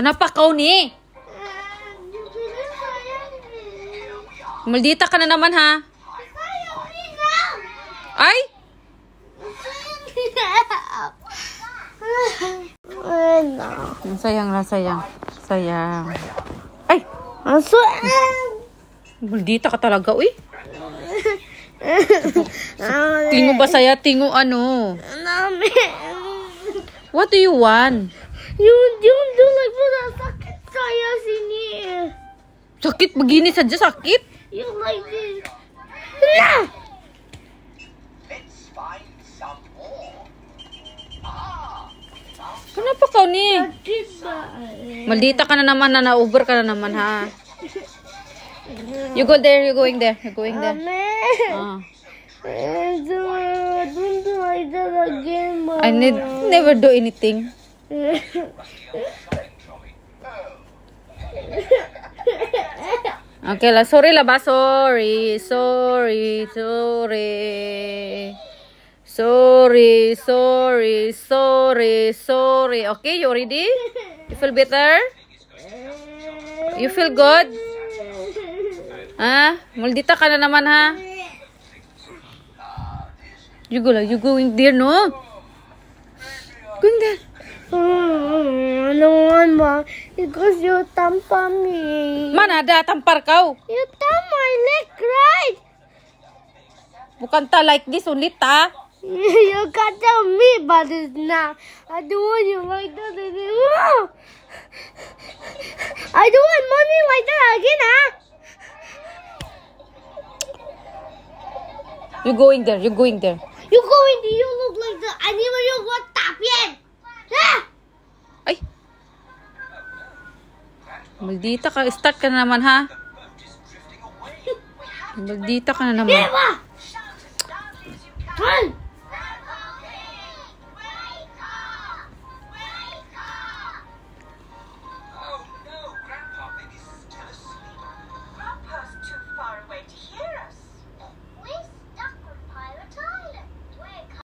Kenapa kau ni? Maldita ka na naman ha. Ay! Sayang na, sayang. Sayang. Ay! Aso! Maldita ka talaga, uy. Tingo ba saya? Tingo ano? What do you want? You don't do lagi that. Sakit saya sini. Sakit begini saja sakit? You like this. Nah. Kenapa kau nih? Melita kena na naman, nana Uber kena nama naman ha. You go there, you going there, you going there. Uh. I need never do anything. okay la, sorry la ba? Sorry, sorry, sorry. Sorry, sorry, sorry, sorry. Okay, you ready? You feel better? You feel good? Ah, muldita ka na naman ha? You go la, you going there no? Going there. Anong ba? Because you tampar me. Mana ada tampar kau? You tampar my leg right. Bukan ta like this only ta. you can tell me but it's not. I don't want you like that anymore. I don't want mommy like that again, huh? You going there, you going there. You going there, you look like the animal you got tapian. Ay! Magdita ka. Start ka na naman, ha? Magdita ka na naman. Diba! Han!